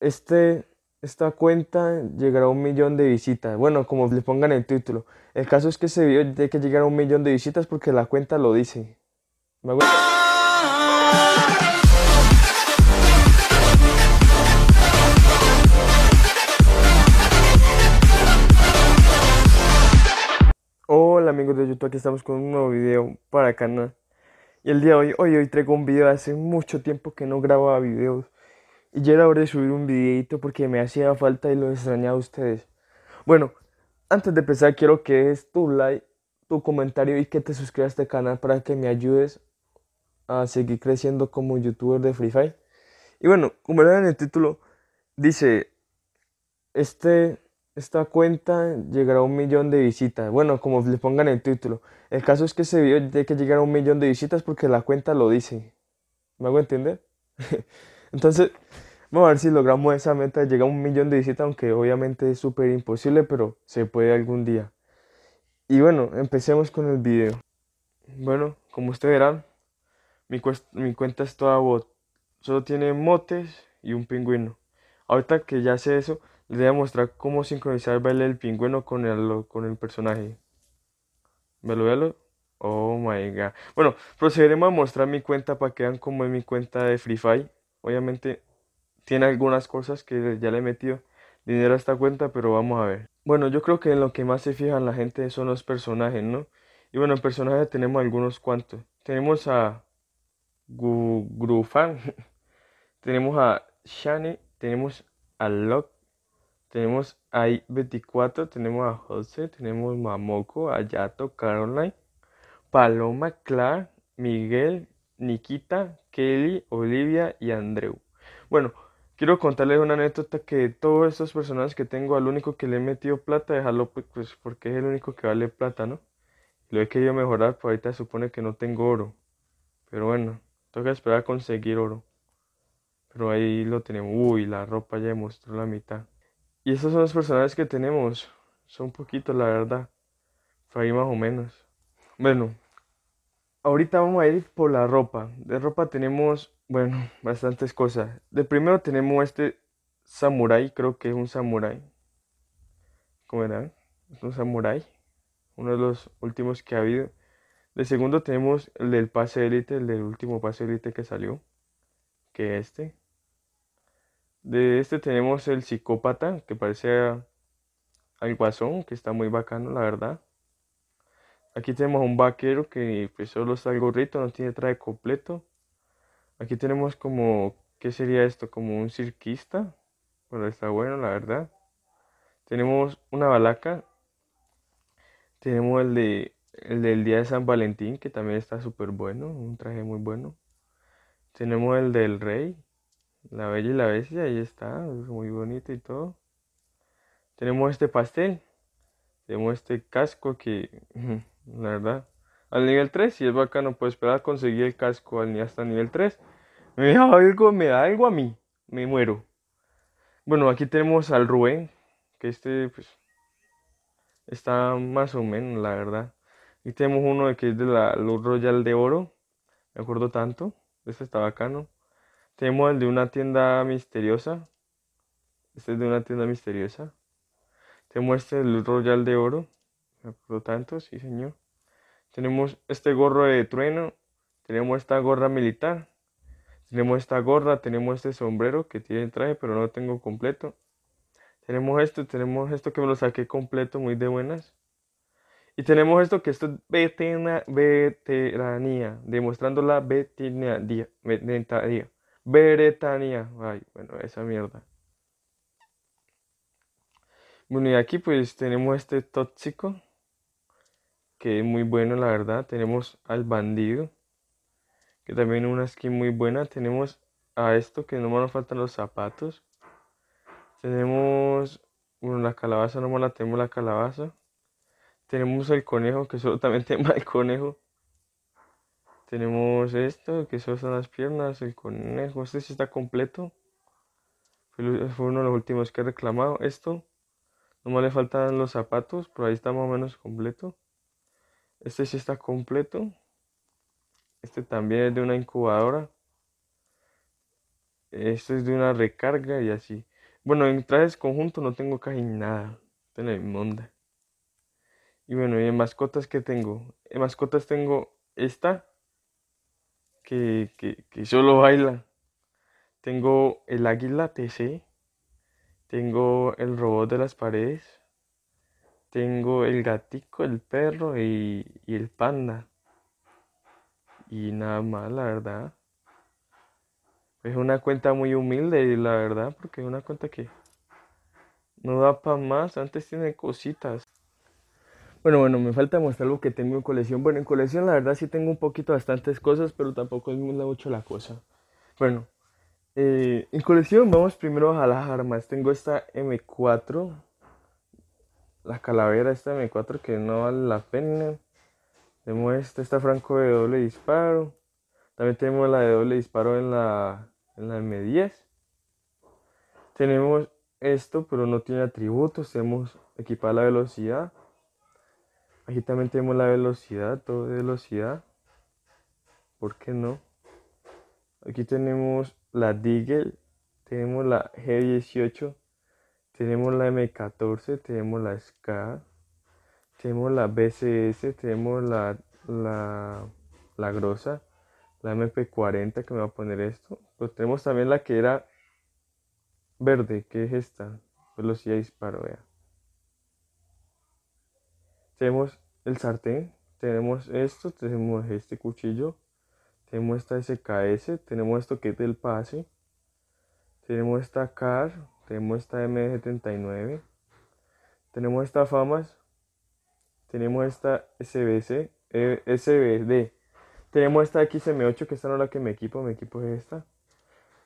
este, esta cuenta llegará a un millón de visitas. Bueno, como le pongan el título. El caso es que ese video tiene que llegar a un millón de visitas porque la cuenta lo dice. Hola amigos de YouTube, aquí estamos con un nuevo video para el canal. Y el día de hoy, hoy, hoy traigo un video hace mucho tiempo que no grababa videos. Y ya era hora de subir un videito porque me hacía falta y lo extrañaba a ustedes. Bueno, antes de empezar quiero que es tu like, tu comentario y que te suscribas a este canal para que me ayudes a seguir creciendo como youtuber de Free Fire. Y bueno, como era en el título, dice, este, esta cuenta llegará a un millón de visitas. Bueno, como le pongan el título. El caso es que ese video de que llegar a un millón de visitas porque la cuenta lo dice. ¿Me hago entender? Entonces, vamos a ver si logramos esa meta, llegar a un millón de visitas, aunque obviamente es súper imposible, pero se puede algún día. Y bueno, empecemos con el video. Bueno, como ustedes verán, mi, cuenta es toda bot. Solo tiene motes y un pingüino. Ahorita que ya sé eso, les voy a mostrar cómo sincronizar el baile del pingüino con el, con el personaje. ¿Velo, Oh my god. Bueno, procederemos a mostrar mi cuenta para que vean cómo es mi cuenta de Free Fire. Obviamente tiene algunas cosas que ya le he metido dinero a esta cuenta, pero vamos a ver. Bueno, yo creo que en lo que más se fijan la gente son los personajes, ¿no? Y bueno, en personajes tenemos algunos cuantos. Tenemos a Grufan, tenemos a Shani, tenemos a Locke, tenemos a I-24, tenemos a Jose, tenemos a Mamoko, a Caroline, Paloma, Clark, Miguel, Nikita, Kelly, Olivia y Andrew. Bueno, quiero contarles una anécdota que de todos estos personajes que tengo, al único que le he metido plata es pues porque es el único que vale plata, ¿no? Lo he querido mejorar, Pero pues ahorita supone que no tengo oro. Pero bueno, toca esperar a conseguir oro. Pero ahí lo tenemos. Uy, la ropa ya demostró la mitad. Y esos son los personajes que tenemos. Son poquitos, la verdad. Fue ahí más o menos. Bueno, ahorita vamos a ir por la ropa. De ropa tenemos, bueno, bastantes cosas. De primero tenemos este samurai, creo que es un samurai. ¿Cómo era? Es un samurai. Uno de los últimos que ha habido. De segundo tenemos el del pase élite, el del último pase élite que salió. Que este. De este tenemos el psicópata, que parece al guasón, que está muy bacano, la verdad. Aquí tenemos un vaquero que pues, solo está el gorrito, no tiene traje completo. Aquí tenemos como, ¿qué sería esto? Como un cirquista. Bueno, está bueno, la verdad. Tenemos una balaca. Tenemos el, de, el del día de San Valentín, que también está súper bueno, un traje muy bueno. Tenemos el del rey, la bella y la bestia, ahí está, es muy bonito y todo. Tenemos este pastel, tenemos este casco que la verdad. Al nivel 3, si es bacano, pues esperar conseguir el casco al, hasta nivel 3. Me da algo, me da algo a mí, me muero. Bueno, aquí tenemos al Rubén, que este, pues, está más o menos, la verdad. Y tenemos uno que es de la Luz Royal de Oro, me acuerdo tanto, este está bacano. Tenemos el de una tienda misteriosa, este es de una tienda misteriosa. Tenemos este de Luz Royal de Oro. Por lo tanto, sí, señor. Tenemos este gorro de trueno, tenemos esta gorra militar, tenemos esta gorra, tenemos este sombrero que tiene traje, pero no lo tengo completo. Tenemos esto, tenemos esto que me lo saqué completo, muy de buenas. Y tenemos esto que esto es veteranía, demostrando la veteranía. veteranía. Veteranía. Ay, bueno, esa mierda. Bueno, y aquí pues tenemos este tóxico que es muy bueno, la verdad. Tenemos al bandido, que también una skin muy buena. Tenemos a esto, que no me faltan los zapatos. Tenemos, bueno, la calabaza, no la tenemos la calabaza. Tenemos el conejo, que solo también tenemos el conejo. Tenemos esto, que solo son las piernas, el conejo. Este si está completo. Fue uno de los últimos que he reclamado. Esto, nomás le faltan los zapatos, pero ahí está más o menos completo. Este sí está completo. Este también es de una incubadora. Este es de una recarga y así. Bueno, en trajes conjunto no tengo casi nada. Tengo monda. Y bueno, y en mascotas que tengo. En mascotas tengo esta. Que, que solo baila. Tengo el águila TC. Tengo el robot de las paredes. Tengo el gatico, el perro y, el panda. Y nada más, la verdad. Es una cuenta muy humilde, la verdad, porque es una cuenta que no da para más. Antes tiene cositas. Bueno, bueno, me falta mostrar lo que tengo en colección. Bueno, en colección la verdad sí tengo un poquito bastantes cosas, pero tampoco es mucho la cosa. Bueno, eh, en colección vamos primero a las armas. Tengo esta M4 la calavera esta M4 que no vale la pena. Tenemos esta, Franco de doble disparo. También tenemos la de doble disparo en la, en la M10. Tenemos esto, pero no tiene atributos. Tenemos equipada la velocidad. Aquí también tenemos la velocidad, todo de velocidad. ¿Por qué no? Aquí tenemos la Deagle, tenemos la G18 tenemos la M14, tenemos la SCAR, tenemos la BCS, tenemos la, la, la grosa, la MP40 que me va a poner esto. Pero pues tenemos también la que era verde, que es esta, velocidad de disparo, vea. Tenemos el sartén, tenemos esto, tenemos este cuchillo, tenemos esta SKS, tenemos esto que es del pase, tenemos esta CAR, tenemos esta m 79 tenemos esta FAMAS, tenemos esta SBC, e, SBD, tenemos esta XM8 que esta no es la que me equipo, me equipo es esta,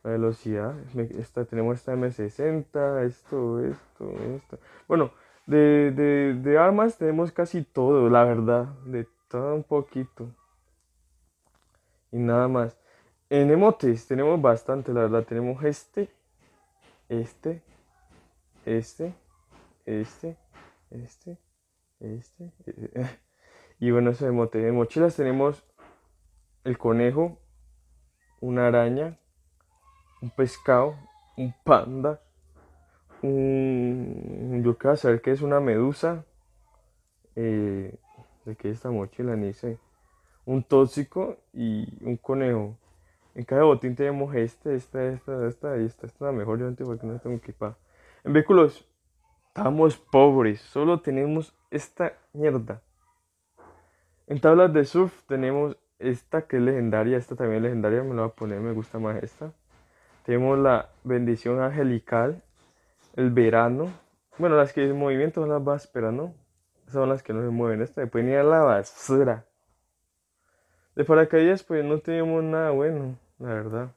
la velocidad, esta, tenemos esta M60, esto, esto, esto. Bueno, de, de armas tenemos casi todo, la verdad, de todo un poquito. Y nada más. En emotes tenemos bastante, la verdad. Tenemos este, este, este, este, este, este. Eh, y bueno, en mochilas tenemos el conejo, una araña, un pescado, un panda, un... Yo a saber que es una medusa. Eh, de qué esta mochila, ni sé. Un tóxico y un conejo. En cada botín tenemos este, esta, esta, esta y esta. Esta es la mejor, yo no entiendo porque no tengo equipada. En vehículos estamos pobres, solo tenemos esta mierda. En tablas de surf tenemos esta que es legendaria, esta también es legendaria, me la voy a poner, me gusta más esta. Tenemos la bendición angelical, el verano. Bueno, las que en movimiento son las vásperas, ¿no? son las que no se mueven. Esta después ni a la basura. De paracaídas, pues no tenemos nada bueno la verdad.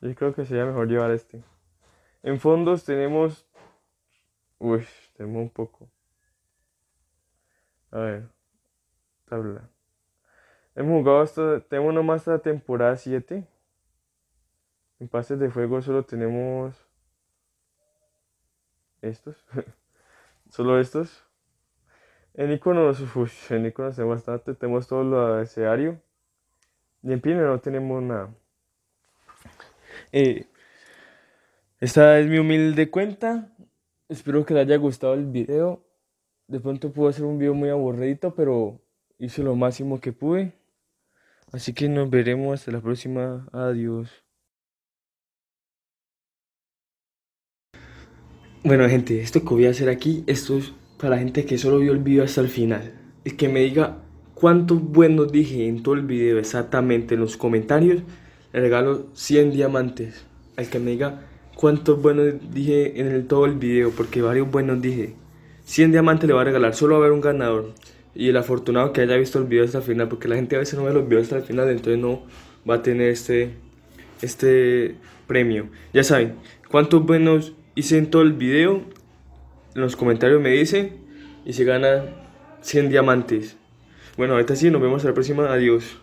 Yo creo que sería mejor llevar este. En fondos tenemos... Uy, tenemos un poco. A ver. Tabla. Hemos jugado hasta... Tenemos nomás la temporada 7. En pases de fuego solo tenemos... Estos. solo estos. En iconos, en iconos tenemos bastante. Tenemos todo lo deseario y en Pino no tenemos nada. Eh, esta es mi humilde cuenta. Espero que les haya gustado el video. De pronto pudo hacer un video muy aburridito, pero hice lo máximo que pude. Así que nos veremos hasta la próxima. Adiós. Bueno gente, esto que voy a hacer aquí, esto es para la gente que solo vio el video hasta el final. Es que me diga cuánto buenos dije en todo el video exactamente en los comentarios, le regalo 100 diamantes. Al que me diga cuántos buenos dije en todo el video, porque varios buenos dije. 100 diamantes le va a regalar, solo va a haber un ganador. Y el afortunado que haya visto el video hasta el final, porque la gente a veces no ve los videos hasta el final, entonces no va a tener este, este premio. Ya saben, cuántos buenos hice en todo el video, en los comentarios me dicen, y se gana 100 diamantes. Bueno, hasta sí, nos vemos a la próxima. Adiós.